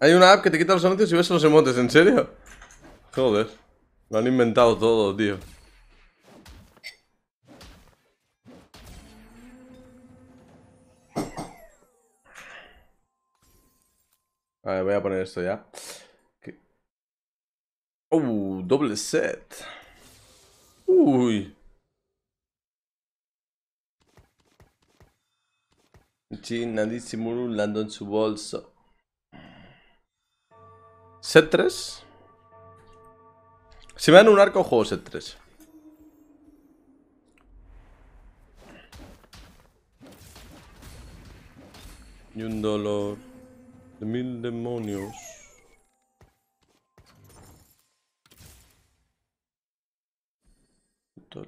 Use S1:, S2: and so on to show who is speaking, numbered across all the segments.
S1: Hay una app que te quita los anuncios y ves los emotes, ¿en serio? Joder, lo han inventado todo, tío. A ver, voy a poner esto ya. ¿Qué? ¡Oh! Doble set. ¡Uy! Jin Nadi en su bolso. Set 3. Si me dan un arco, juego set 3. Y un dolor. De mil demonios.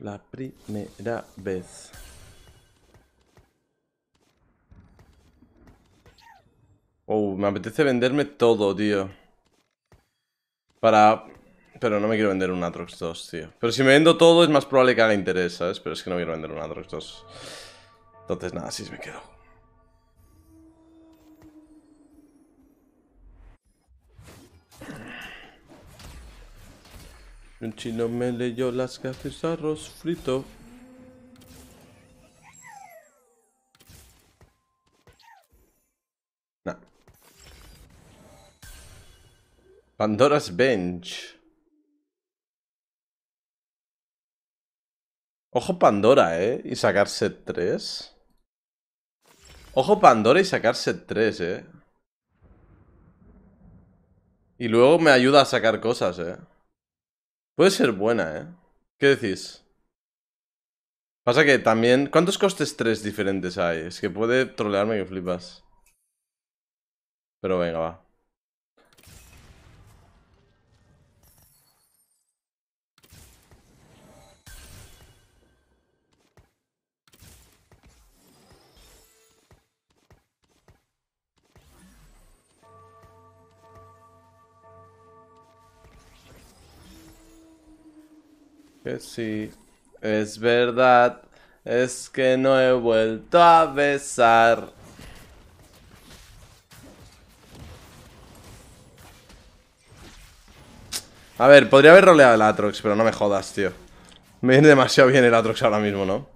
S1: La primera vez. Oh, me apetece venderme todo, tío. Para... Pero no me quiero vender un Atrox 2, tío. Pero si me vendo todo es más probable que haga interés, ¿sabes? Pero es que no quiero vender un Atrox 2. Entonces nada, sí me quedo. Un chino me leyó las gafas arroz frito. Pandora's Bench. Ojo Pandora, ¿eh? Y sacarse 3. Ojo Pandora y sacarse 3, ¿eh? Y luego me ayuda a sacar cosas, ¿eh? Puede ser buena, ¿eh? ¿Qué decís? Pasa que también... ¿Cuántos costes tres diferentes hay? Es que puede trolearme que flipas. Pero venga, va. que sí. Es verdad. Es que no he vuelto a besar. A ver, podría haber roleado el Atrox, pero no me jodas, tío. Me viene demasiado bien el Atrox ahora mismo, ¿no?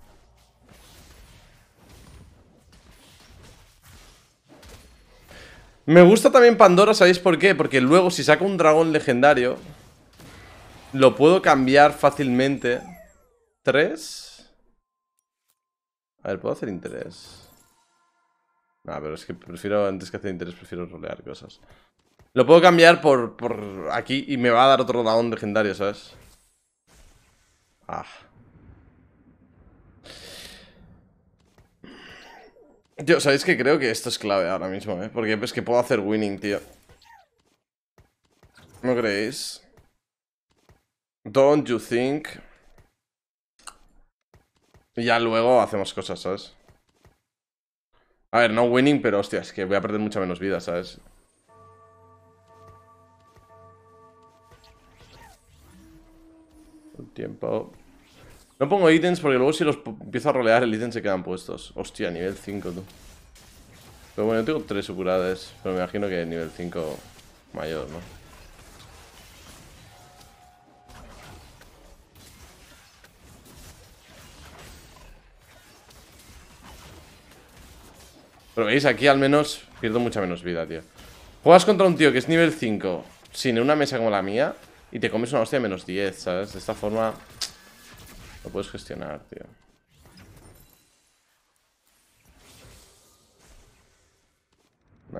S1: Me gusta también Pandora, ¿sabéis por qué? Porque luego si saco un dragón legendario lo puedo cambiar fácilmente. ¿Tres? A ver, ¿puedo hacer interés? no pero es que prefiero, antes que hacer interés, prefiero rolear cosas. Lo puedo cambiar por, por aquí y me va a dar otro round legendario, ¿sabes? Ah. Tío, ¿sabéis que creo que esto es clave ahora mismo, eh? Porque es que puedo hacer winning, tío. ¿No creéis? Don't you think. ya luego hacemos cosas, ¿sabes? A ver, no winning, pero hostia, es que voy a perder mucha menos vida, ¿sabes? Un tiempo. No pongo ítems porque luego si los empiezo a rolear el ítem se quedan puestos. Hostia, nivel 5, tú. Pero bueno, yo tengo 3 sucuradas, pero me imagino que nivel 5 mayor, ¿no? Pero veis, aquí al menos pierdo mucha menos vida, tío Juegas contra un tío que es nivel 5 Sin una mesa como la mía Y te comes una hostia de menos 10, ¿sabes? De esta forma Lo puedes gestionar, tío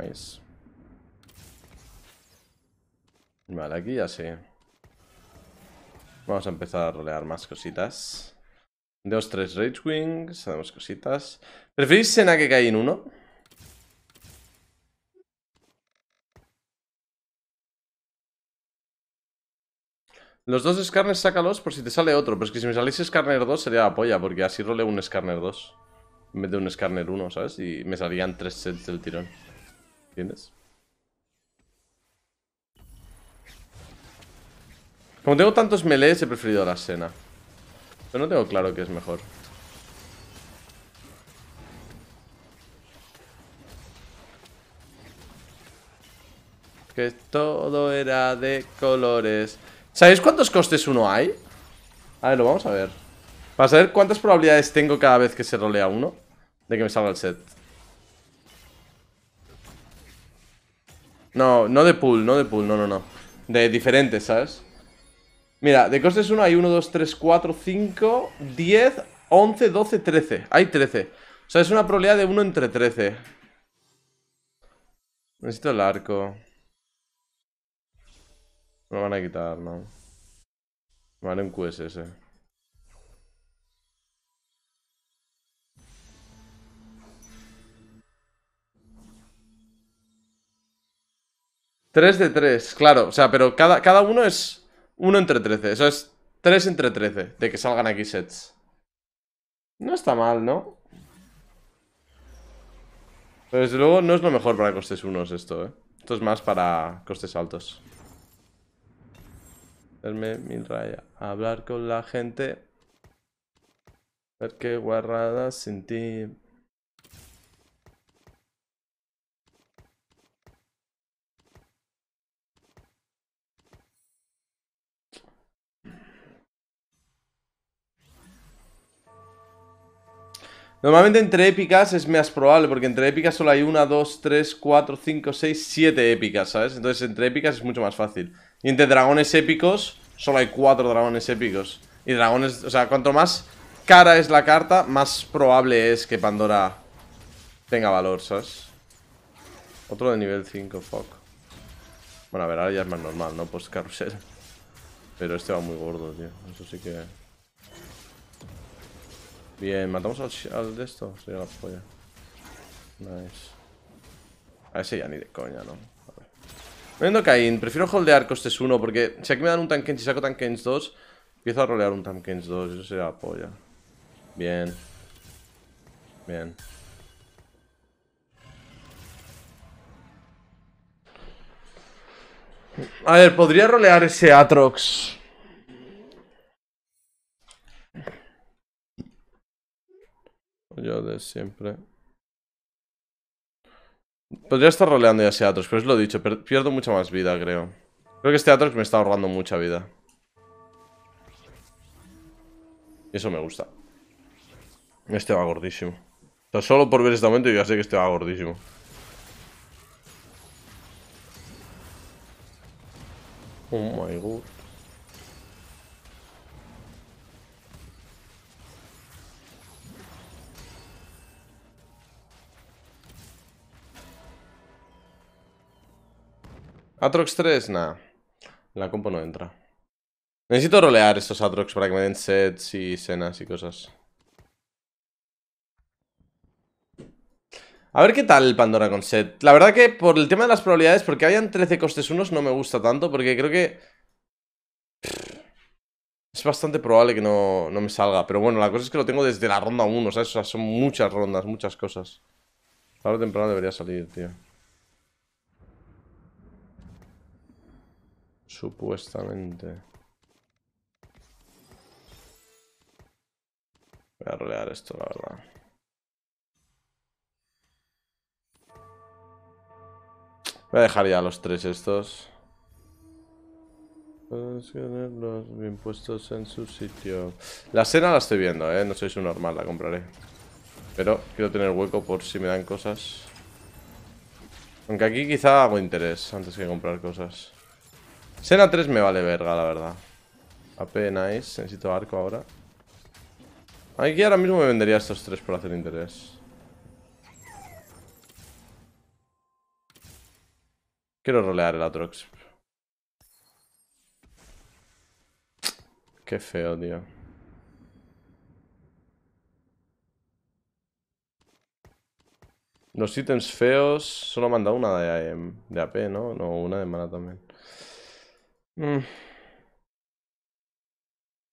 S1: Nice Vale, aquí ya sé. Vamos a empezar a rolear más cositas Dos, tres Rage Wings, hacemos cositas ¿Preferís Sena que cae en uno? Los dos escarnes, sácalos por si te sale otro. Pero es que si me saliese Scarner 2 sería la polla, porque así role un skarner 2. En vez de un scarner 1, ¿sabes? Y me salían 3 sets del tirón. ¿Entiendes? Como tengo tantos melees, he preferido la cena, Pero no tengo claro qué es mejor. Que todo era de colores. ¿Sabéis cuántos costes uno hay? A ver, lo vamos a ver. Para saber cuántas probabilidades tengo cada vez que se rolea uno de que me salga el set. No, no de pool, no de pool, no, no, no. De diferentes, ¿sabes? Mira, de costes uno hay 1, 2, 3, 4, 5, 10, 11, 12, 13. Hay 13. O sea, es una probabilidad de 1 entre 13. Necesito el arco. Me van a quitar, no. Vale, un QSS. 3 de 3, claro. O sea, pero cada, uno es 1 entre 13. Eso es 3 entre 13 de que salgan aquí sets. No está mal, ¿no? Pero desde luego no es lo mejor para costes unos esto, ¿eh? Esto es más para costes altos. Verme mil raya, Hablar con la gente. Ver qué guarradas sin ti. Normalmente entre épicas es más probable, porque entre épicas solo hay una, dos, tres, cuatro, cinco, seis, siete épicas, ¿sabes? Entonces entre épicas es mucho más fácil. Y entre dragones épicos, solo hay cuatro dragones épicos. Y dragones, o sea, cuanto más cara es la carta, más probable es que Pandora tenga valor, ¿sabes? Otro de nivel 5, fuck. Bueno, a ver, ahora ya es más normal, ¿no? pues carrusel. Pero este va muy gordo, tío. Eso sí que... Bien, matamos al, de esto. Sería la polla. Nice. A ese ya ni de coña, ¿no? viendo Caín, prefiero holdear costes 1 porque si aquí me dan un Tankens y saco Tankens 2, empiezo a rolear un Tankens 2, eso se apoya. Bien. Bien. A ver, podría rolear ese Atrox. Yo de siempre. Podría estar roleando ya Atrox, pero es lo he dicho, pierdo mucha más vida, creo. Creo que este Atrox me está ahorrando mucha vida. eso me gusta. Este va gordísimo. O solo por ver este momento ya sé que este va gordísimo. Oh my god. Atrox 3, nada La compo no entra. Necesito rolear estos Atrox para que me den sets y cenas y cosas. A ver qué tal el Pandora con set. La verdad que por el tema de las probabilidades, porque hayan 13 costes unos, no me gusta tanto, porque creo que... Es bastante probable que no, me salga. Pero bueno, la cosa es que lo tengo desde la ronda 1, O sea, son muchas rondas, muchas cosas. Tarde o temprano debería salir, tío. Supuestamente. Voy a rodear esto, la verdad. Voy a dejar ya los tres estos. Puedes bien puestos en su sitio. La cena la estoy viendo, ¿eh? No soy su normal, la compraré. Pero quiero tener hueco por si me dan cosas. Aunque aquí quizá hago interés antes que comprar cosas. Sena 3 me vale verga, la verdad. Apenas, nice. necesito arco ahora. Aquí ahora mismo me vendería estos tres por hacer interés. Quiero rolear el Atrox. Qué feo, tío. Los ítems feos... Solo manda una de, de AP, ¿no? No, una de mana también. Mm.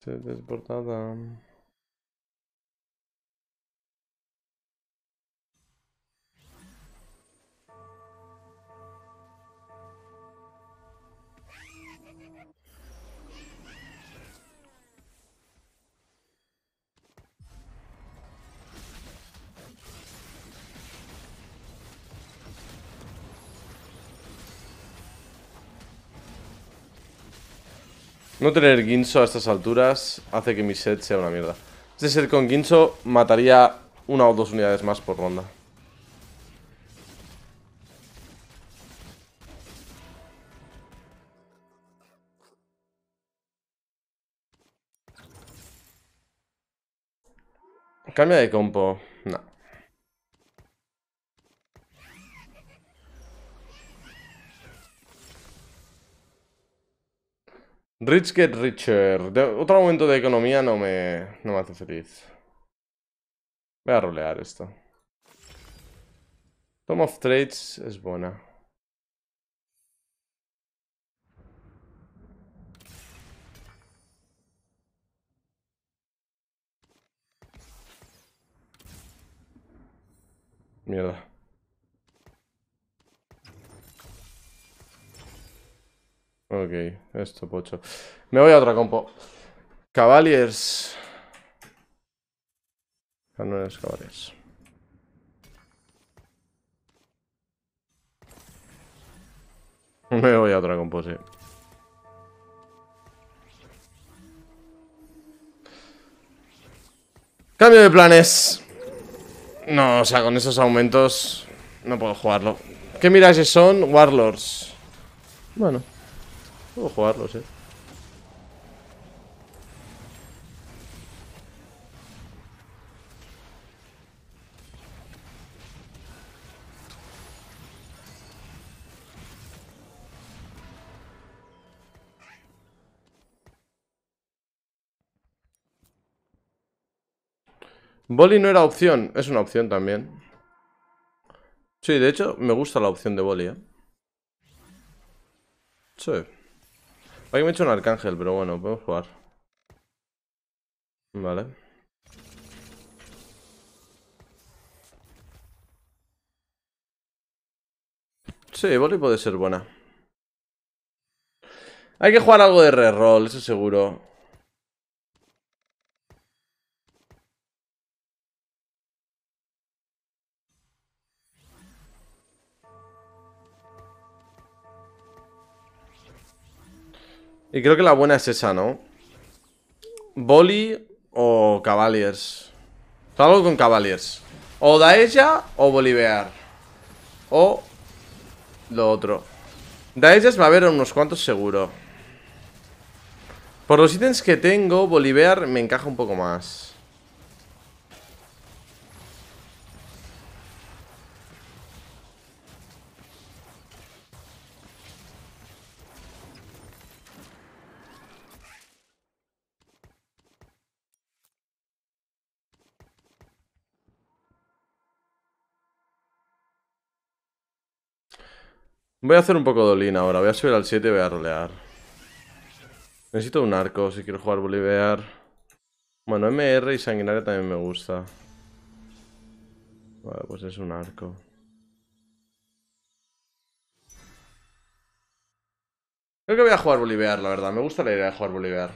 S1: Se desbordada. No tener Ginso a estas alturas hace que mi set sea una mierda. Este set con Ginso mataría una o dos unidades más por ronda. Cambia de compo. No. Rich get richer. otro momento de economía no me, no me hace feliz. Voy a rolear esto. Tom of Trades es buena. Mierda. Ok, esto pocho. Me voy a otra compo. Cavaliers. Canones ah, Cavaliers. Me voy a otra compo, sí. Cambio de planes. No, o sea, con esos aumentos no puedo jugarlo. ¿Qué mirajes son? Warlords.
S2: Bueno. Puedo
S1: jugarlos, eh. no era opción, es una opción también. Sí, de hecho, me gusta la opción de boli, ¿eh? Sí. Me he hecho un arcángel, pero bueno, podemos jugar. Vale. Sí, boli puede ser buena. Hay que jugar algo de reroll, eso seguro. Y creo que la buena es esa, ¿no? Boli o Cavaliers. Salgo con Cavaliers. O Daella o Bolivear. O lo otro. se va a haber unos cuantos seguro. Por los ítems que tengo, Bolivear me encaja un poco más. Voy a hacer un poco de Olin ahora. Voy a subir al 7 y voy a rolear. Necesito un arco si quiero jugar Boliviar. Bueno, MR y sanguinaria también me gusta. Vale, pues es un arco. Creo que voy a jugar Boliviar, la verdad. Me gusta la idea de jugar bolivear.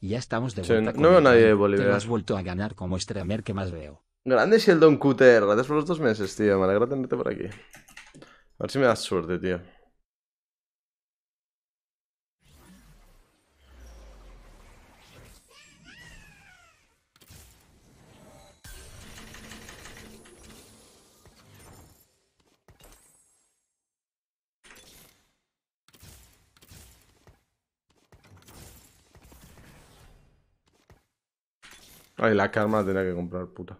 S2: Ya estamos de vuelta. no veo a nadie de Bolivar. has vuelto a ganar como streamer que más veo.
S1: Grande Sheldon Cutter. Gracias por los dos meses, tío. Me alegra tenerte por aquí. A ver si me das suerte, tío. Ay, la karma la tenía que comprar, puta.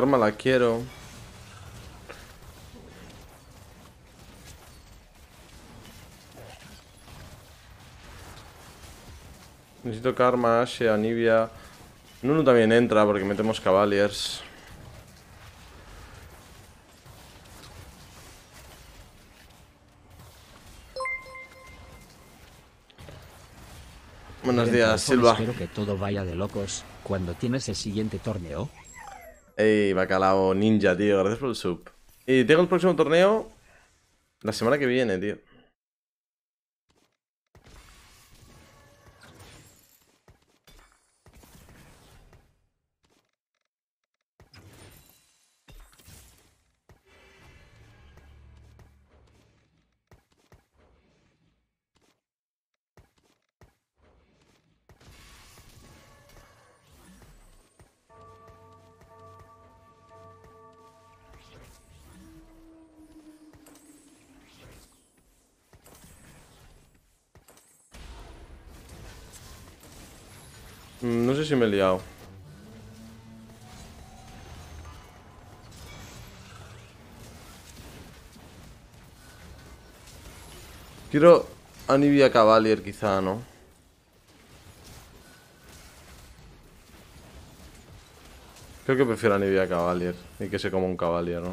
S1: arma la quiero. Necesito Karma, Ashe, Anivia. Nunu también entra porque metemos Cavaliers.
S2: Buenos días, Silva. Espero que todo vaya de locos. Cuando tienes el siguiente torneo?
S1: Ey, bacalao ninja, tío. Gracias por el sub. Y tengo el próximo torneo la semana que viene, tío. Quiero a Cavalier quizá, ¿no? Creo que prefiero a Cavalier y que se coma un Cavalier, ¿no?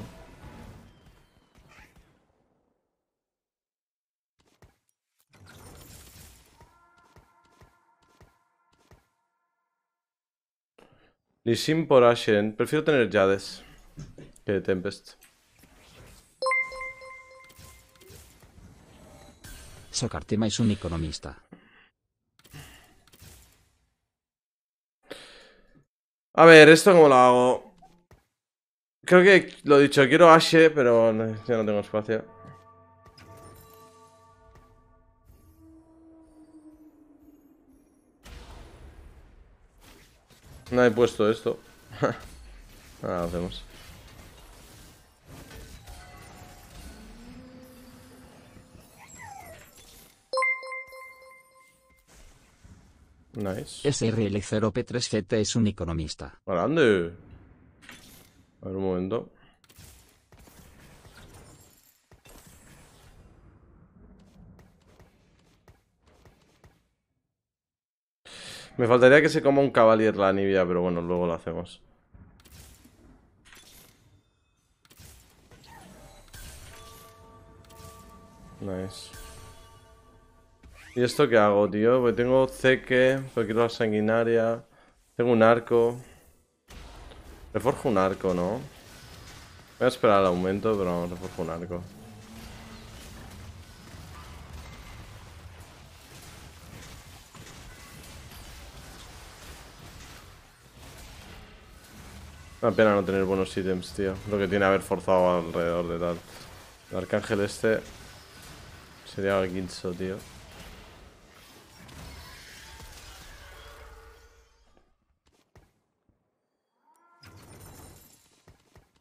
S1: Nishim por Ashen. Prefiero tener Jades que Tempest.
S2: Cartima es un economista.
S1: A ver, ¿esto cómo lo hago? Creo que lo he dicho, quiero Ashe, pero ya no tengo espacio. No he puesto esto. Ahora lo hacemos.
S2: Nice. srl 0 p 3 gt es un economista.
S1: Grande. A ver un momento. Me faltaría que se coma un Cavalier la Nibia, pero bueno, luego lo hacemos. Nice. ¿Y esto qué hago, tío? Porque tengo ceque, porque la sanguinaria. Tengo un arco. Reforjo un arco, ¿no? Voy a esperar el aumento, pero no, reforjo un arco. Una pena no tener buenos ítems, tío. Lo que tiene haber forzado alrededor de tal. El arcángel este sería el guinzo, tío.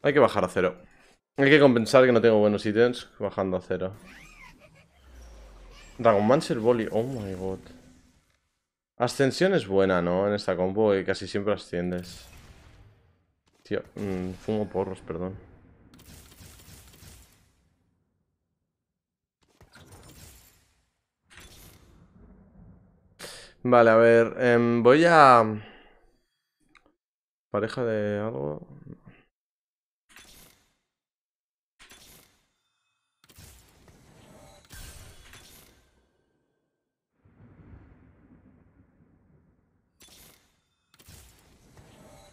S1: Hay que bajar a cero. Hay que compensar que no tengo buenos ítems bajando a cero. Dragon Mancer Volley, oh my god. Ascensión es buena, ¿no? En esta combo que eh, casi siempre asciendes. Tío, mm, fumo porros, perdón. Vale, a ver, em, voy a... Pareja de algo...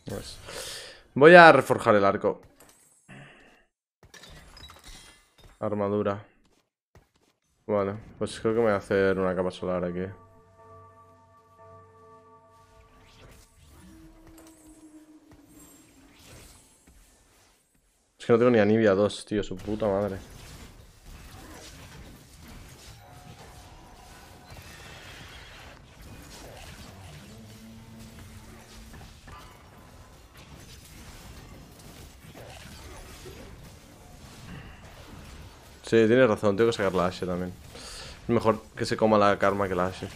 S1: Pues, voy a reforjar el arco. Armadura. Vale, pues creo que me voy a hacer una capa solar aquí. Es que no tengo ni anivia 2, tío, su puta madre. Sí, tienes razón, tengo que sacar la Ashe también. mejor que se coma la karma que la Ashe.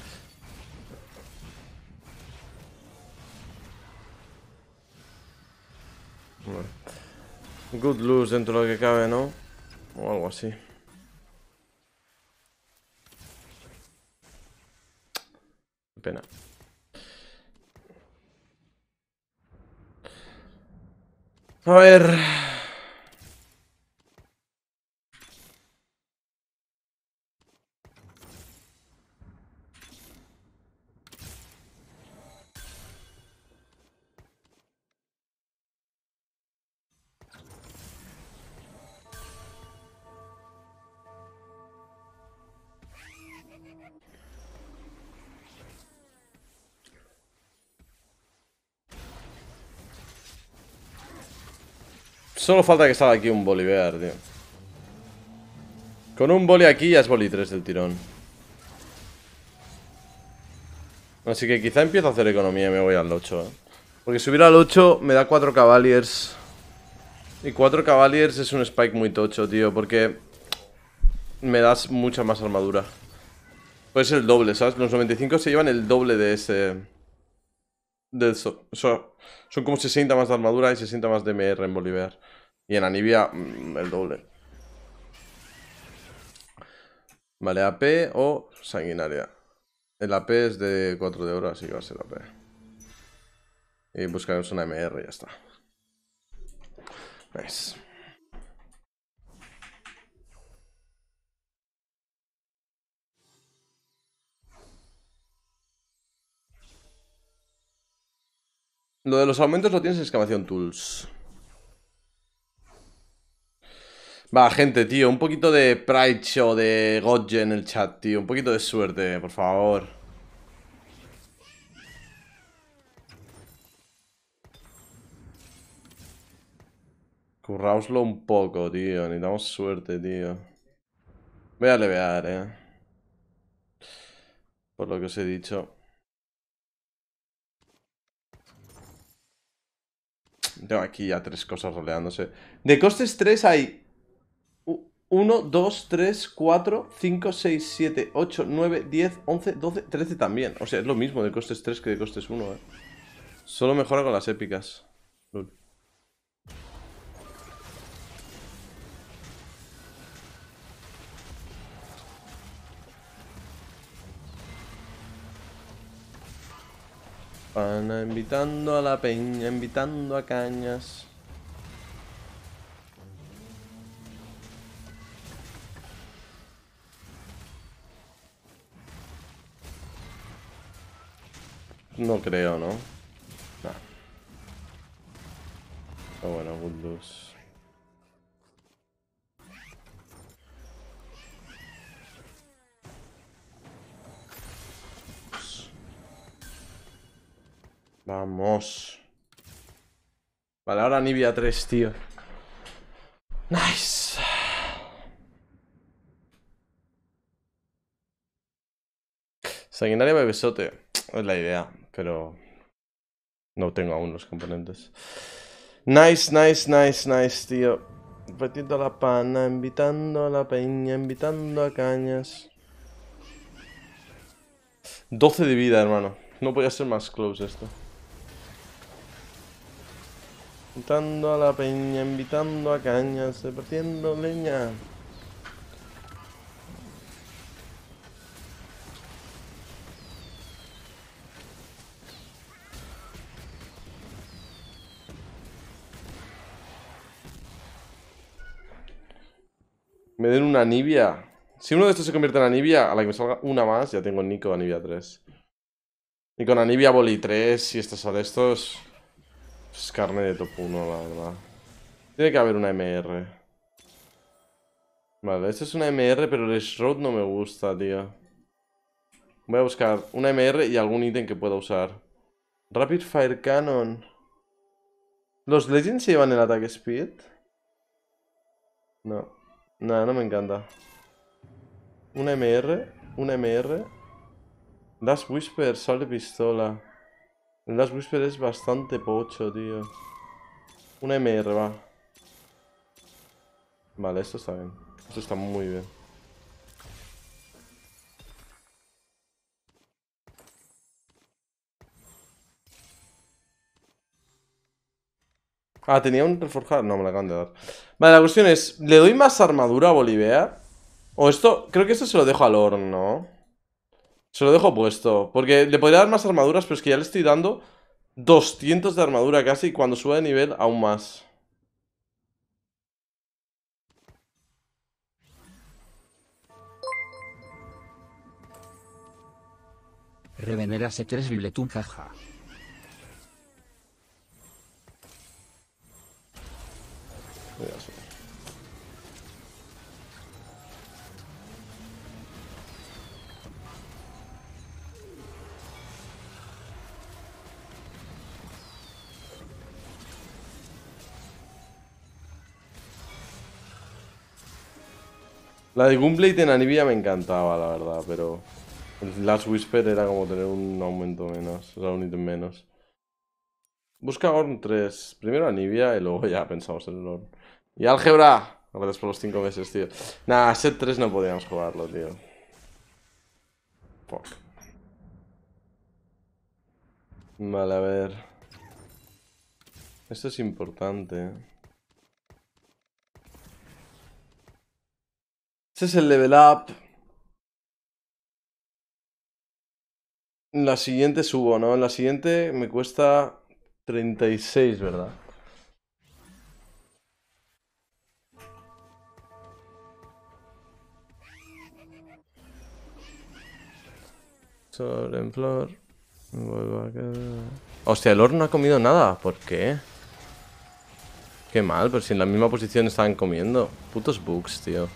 S1: Bueno. Good lose dentro de lo que cabe, ¿no? O algo así. Pena. A ver... Solo falta que salga aquí un Bolivear, tío. Con un boli aquí ya es boli 3 del tirón. Así que quizá empiezo a hacer economía y me voy al 8, ¿eh? Porque subir al 8 me da 4 Cavaliers. Y 4 Cavaliers es un spike muy tocho, tío, porque me das mucha más armadura. Pues el doble, ¿sabes? Los 95 se llevan el doble de ese... Del son como 60 más de armadura y 60 más de MR en Bolívar. Y en Anivia, mm, el doble. Vale, AP o sanguinaria. El AP es de 4 de oro, así que va a ser AP. Y buscaremos una MR y ya está. Lo de los aumentos lo tienes en excavación tools. Va, gente, tío, un poquito de Pride Show de Godje en el chat, tío. Un poquito de suerte, por favor. Curraoslo un poco, tío. Necesitamos suerte, tío. Voy a levear, eh. Por lo que os he dicho. Tengo aquí ya tres cosas roleándose. De costes 3 hay 1, 2, 3, 4, 5, 6, 7, 8, 9, 10, 11, 12, 13 también. O sea, es lo mismo de costes 3 que de costes 1, eh. Solo mejora con las épicas. Pana invitando a la peña, invitando a cañas. No creo, ¿no? Nah. Pero ah, bueno, Bulldogs. Vamos. Vale, ahora Nibia 3, tío. Nice. Sanguinaria besote, Es la idea pero no tengo aún los componentes. Nice, nice, nice, nice, tío. Repartiendo la pana, invitando a la peña, invitando a cañas. 12 de vida, hermano. No podía ser más close esto. Invitando a la peña, invitando a cañas, repartiendo leña. me den una Nibia. Si uno de estos se convierte en Anivia, a la que me salga una más, ya tengo Nico Anivia 3. Y con Anivia Boli 3 y estos de estos... Pues, es carne de top 1, la verdad. Tiene que haber una MR. Vale, esta es una MR, pero el Shroud no me gusta, tío. Voy a buscar una MR y algún ítem que pueda usar. Rapid Fire Cannon. ¿Los Legends llevan el ataque speed? No. Nada, no me encanta. Una MR, una MR. Last Whisper sale pistola. Last Whisper es bastante pocho, tío. Una MR, va. Vale, esto está bien. Esto está muy bien. Ah, tenía un reforjar. No, me la acaban de dar. Vale, la cuestión es, ¿le doy más armadura a Bolivia? O esto, creo que esto se lo dejo al horno. Se lo dejo puesto. Porque le podría dar más armaduras, pero es que ya le estoy dando 200 de armadura casi. Y cuando suba de nivel, aún más.
S2: Revenera c 3 caja.
S1: La de Gunblade en Anivia me encantaba, la verdad, pero... El Last Whisper era como tener un aumento menos, o sea, un ítem menos. Busca Orn 3. Primero Anivia y luego ya pensamos en el Orn. ¡Y Álgebra! Gracias por los 5 meses, tío. Nah, set 3 no podíamos jugarlo, tío. Fuck. Vale, a ver. Esto es importante, Ese es el level up. En la siguiente subo, ¿no? En la siguiente me cuesta 36, ¿verdad? en flor. Vuelvo a quedar. Hostia, el oro no ha comido nada. ¿Por qué? Qué mal, pero si en la misma posición estaban comiendo. Putos bugs, tío.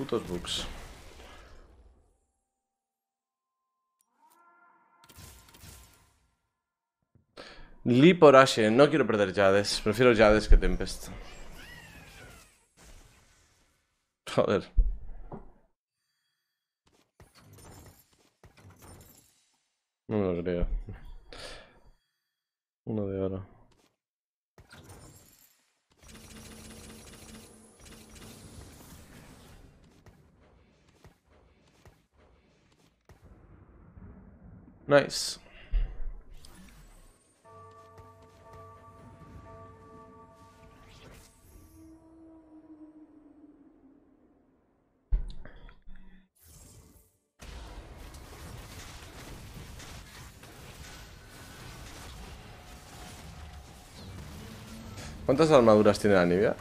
S1: putos bugs. Lee por Ashe. No quiero perder Jades. Prefiero Jades que Tempest. Joder. Nice. ¿Cuántas armaduras tiene la Nivea?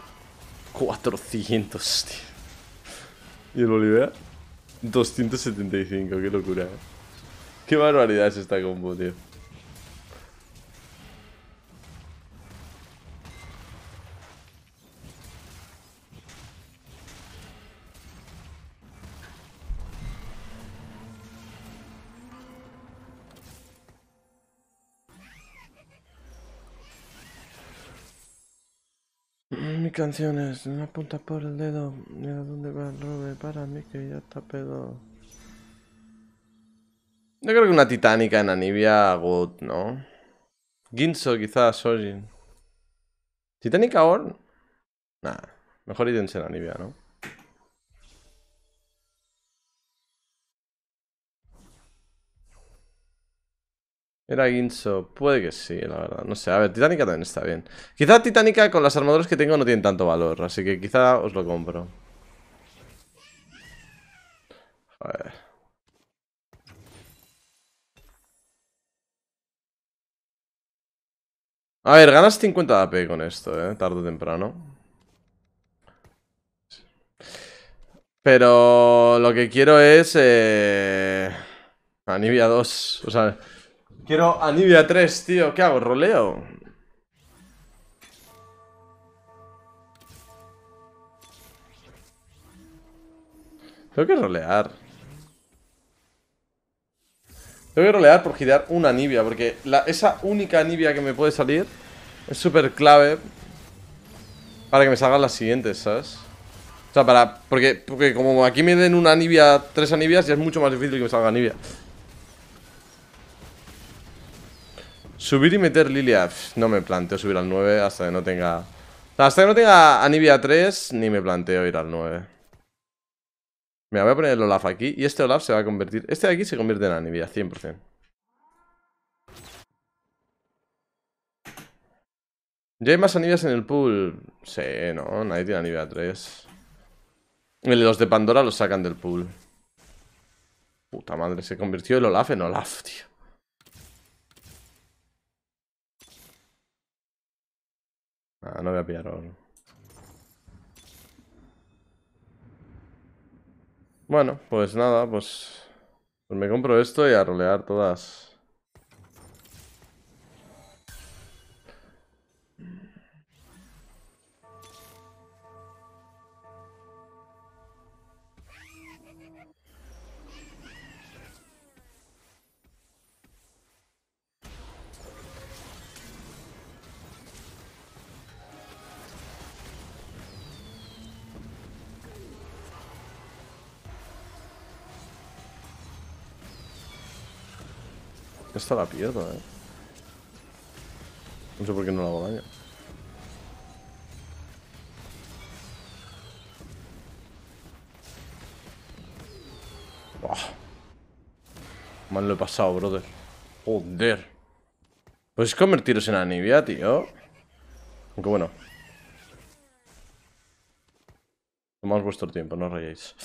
S1: 400, tío. ¿Y el y 275, qué locura, eh. Qué barbaridad es esta combo, tío. Mm, canción es... una punta por el dedo. Mira dónde va el robe para mí que ya está pedo. Yo creo que una titánica en Anivia, good, ¿no? Ginzo, quizás, Sojin. ¿Titánica Orn? Nah, mejor ítems en Anivia, ¿no? Era Ginzo, puede que sí, la verdad. No sé, a ver, Titánica también está bien. Quizá Titánica con las armaduras que tengo no tiene tanto valor, así que quizá os lo compro. A A ver, ganas 50 de AP con esto, eh, tarde o temprano. Pero lo que quiero es... Eh... Anivia 2, o sea... Quiero Anivia 3, tío. ¿Qué hago? ¿Roleo? Tengo que rolear. Tengo que rolear por girar una Nibia, porque esa única Nibia que me puede salir es súper clave para que me salgan las siguientes, ¿sabes? O sea, para... Porque, porque como aquí me den una Nibia, tres Anibias, ya es mucho más difícil que me salga Nibia. Subir y meter Lilia. No me planteo subir al 9 hasta que no tenga... Hasta que no tenga Anivia 3, ni me planteo ir al 9. Mira, voy a poner el Olaf aquí y este Olaf se va a convertir... Este de aquí se convierte en Anivia, 100%. ¿Ya hay más Anivias en el pool? Sí, no, nadie tiene Anivia 3. Y los de Pandora los sacan del pool. Puta madre, se convirtió el Olaf en Olaf, tío. Ah, no voy a pillar Bueno, pues nada, pues, pues, me compro esto y a rolear todas. está la pierdo, eh. No sé por qué no la hago daño. Mal lo he pasado, brother. Joder. Pues convertiros en anivia, tío. Aunque bueno. Tomad vuestro tiempo, no os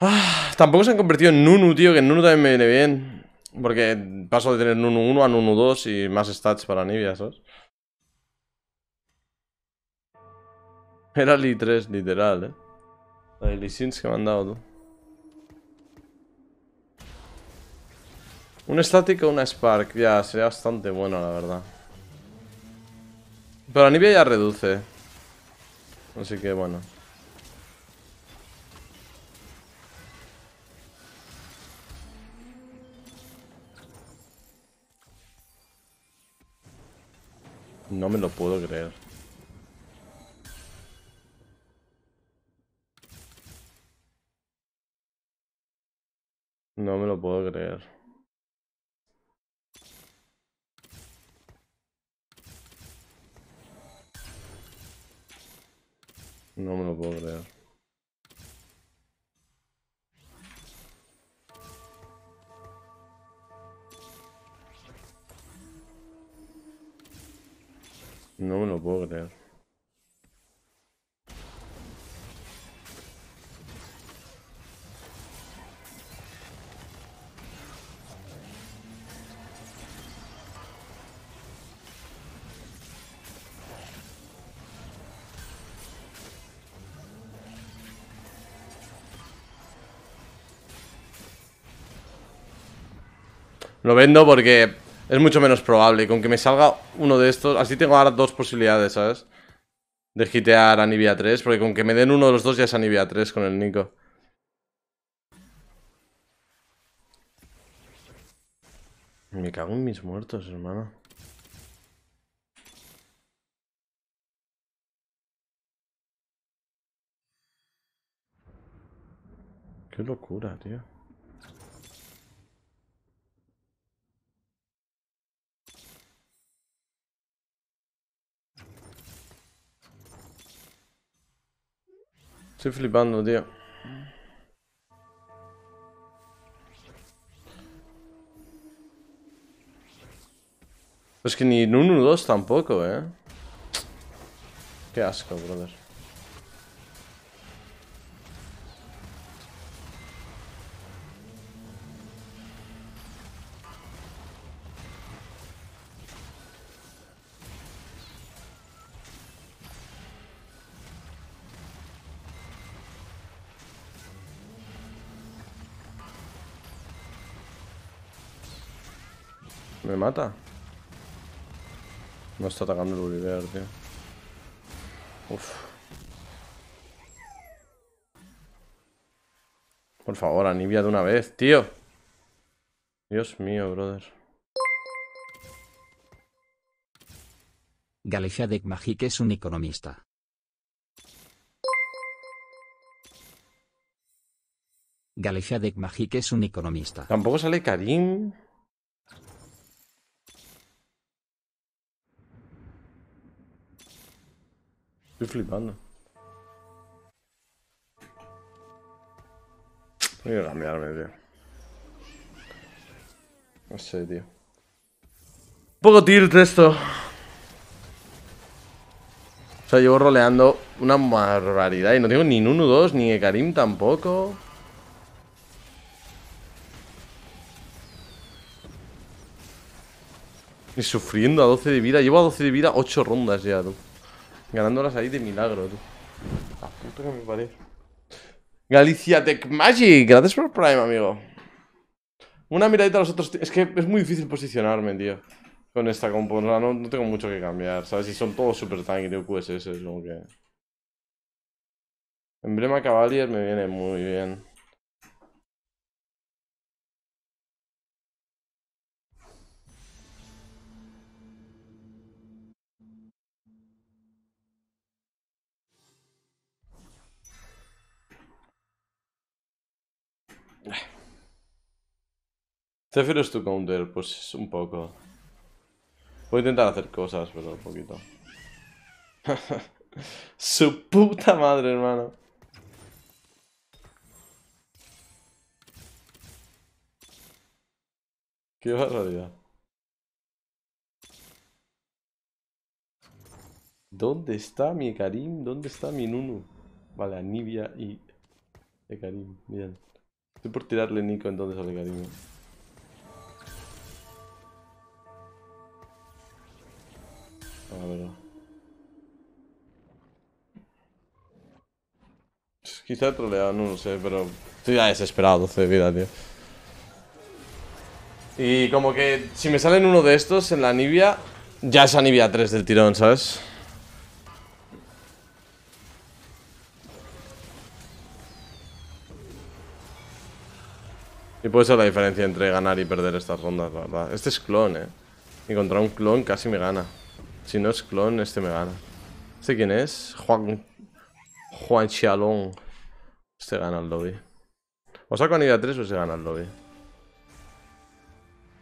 S1: ah, tampoco se han convertido en Nunu, tío, que en Nunu también me viene bien. Porque paso de tener un 1 a un 2 y más stats para Nibia, ¿sabes? Era Li 3, literal, ¿eh? La Sins que me han dado, tú. Un Static o una Spark, ya, sería bastante bueno, la verdad. Pero Nibia ya reduce. Así que, bueno. No me lo puedo creer. No me lo puedo creer. No me lo puedo creer. No me lo puedo creer. Lo vendo porque es mucho menos probable. con que me salga uno de estos, así tengo ahora dos posibilidades, ¿sabes? De gitear a Nivea 3, porque con que me den uno de los dos ya es a Nivea 3 con el Nico. Me cago en mis muertos, hermano. Qué locura, tío. Estoy flipando, tío. Pues que ni en 1-2 tampoco, eh. Qué asco, brother. ¿Me mata? No está atacando el Uribear, tío. Uf. Por favor, anivia
S2: de una vez, tío. Dios mío, brother. Galicia de magique es un economista. Galicia de magique es un economista. Tampoco sale Karim. Estoy flipando.
S1: Voy a cambiarme, tío. No sé, tío. Un poco tilt esto. O sea, llevo roleando una barbaridad y no tengo ni Nunu 2 ni Karim tampoco. Y sufriendo a 12 de vida. Llevo a 12 de vida 8 rondas ya, tú. Ganándolas ahí de milagro, tú. La puta que me parece Galicia Tech Magic, gracias por el Prime, amigo. Una miradita a los otros. Es que es muy difícil posicionarme, tío. Con esta compo. No, no tengo mucho que cambiar, ¿sabes? Si son todos super tank de QSS, es lo que. Emblema Cavalier me viene muy bien. es tu counter, pues un poco. Voy a intentar hacer cosas, pero un poquito. Su puta madre, hermano. Qué barbaridad. ¿Dónde está mi Karim? ¿Dónde está mi Nunu? Vale, Anivia y Karim, bien. Estoy por tirarle Nico entonces al cariño. A ver. Quizá he troleado, no lo sé, pero estoy ya desesperado, 12 de vida, tío. Y como que si me salen uno de estos en la Nibia, ya es a 3 del tirón, ¿sabes? Y puede ser la diferencia entre ganar y perder estas rondas, verdad. Este es clon, eh. Encontrar un clon casi me gana. Si no es clon, este me gana. ¿Este quién es? Juan... Juan Xialong. Este gana el lobby. ¿O saco nivel 3 o se gana el lobby?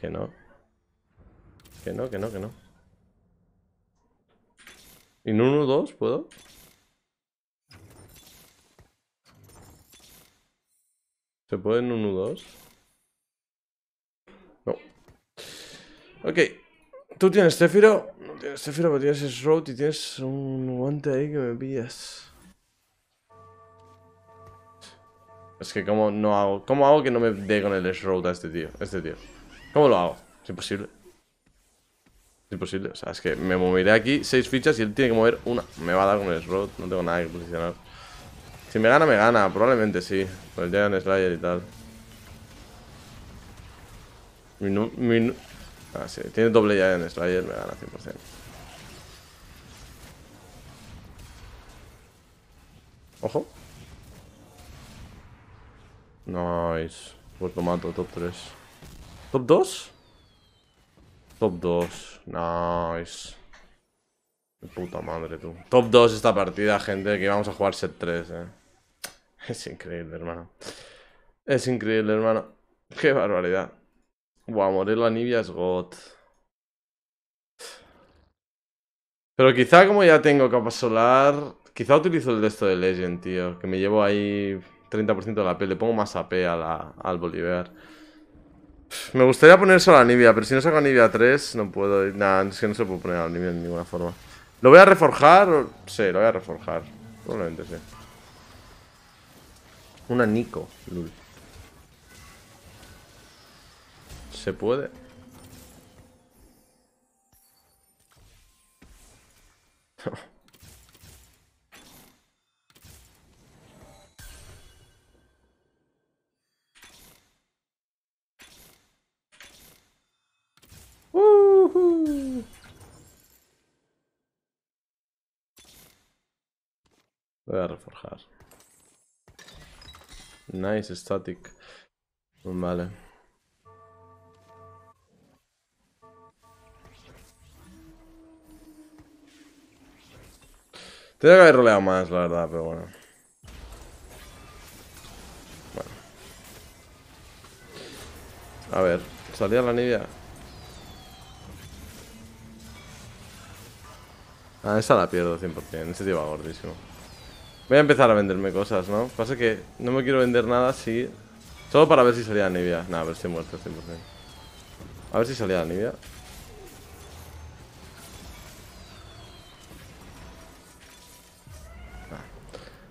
S1: Que no. Que no, que no, que no. ¿Y en 1-2 puedo? ¿Se puede en 1-2? Ok. ¿Tú tienes Zéfiro. No tienes Zéfiro, pero tienes Shroud y tienes un guante ahí que me pillas. Es que cómo no hago... ¿Cómo hago que no me dé con el Shroud a este tío? Este tío. ¿Cómo lo hago? Es imposible. Es imposible. O sea, es que me moveré aquí seis fichas y él tiene que mover una. Me va a dar con el Shroud. No tengo nada que posicionar. Si me gana, me gana. Probablemente sí. Con el Slayer y tal. Minu, minu, Ah, tiene doble ya en Slayer, me gana 100%. Ojo. Nice. puerto mato, top 3. ¿Top 2? Top 2. Nice. puta madre, tú. Top 2 esta partida, gente, que vamos a jugar set 3, eh. Es increíble, hermano. Es increíble, hermano. Qué barbaridad. Buah, la Nibia es God. Pero quizá como ya tengo capa solar, quizá utilizo el de de Legend, tío. Que me llevo ahí 30% de la piel. Le pongo más AP al Bolívar. Me gustaría poner solo a Nivea, pero si no saco a Nivea 3, no puedo. Nada, es que no se puede poner a de ninguna forma. ¿Lo voy a reforjar? Sí, lo voy a reforjar. Probablemente sí. Una Nico, Lul. se puede. Voy a reforjar. Nice static. Vale. Tendría que haber roleado más, la verdad, pero bueno. Bueno. A ver, salía la nivia? Ah, esa la pierdo 100%. Ese tío va gordísimo. Voy a empezar a venderme cosas, ¿no? Pasa que no me quiero vender nada si... Solo para ver si salía la Nivea. Nada, ver si muerto 100%. A ver si salía la Nivea.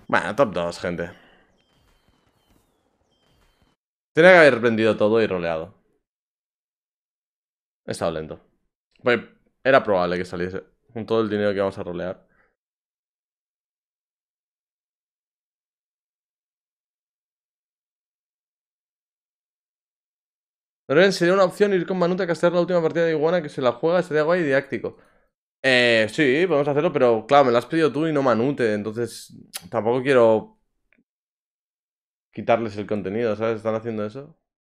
S1: Bueno, top 2, gente. Tenía que haber prendido todo y roleado. He estado lento. Pues era probable que saliese. Con todo el dinero que vamos a rolear. Pero bien, sería una opción ir con Manute a castear la última partida de Iguana que se la juega, sería guay y didáctico. Eh, sí, podemos hacerlo, pero claro, me lo has pedido tú y no Manute, entonces tampoco quiero quitarles el contenido, ¿sabes? Están haciendo eso.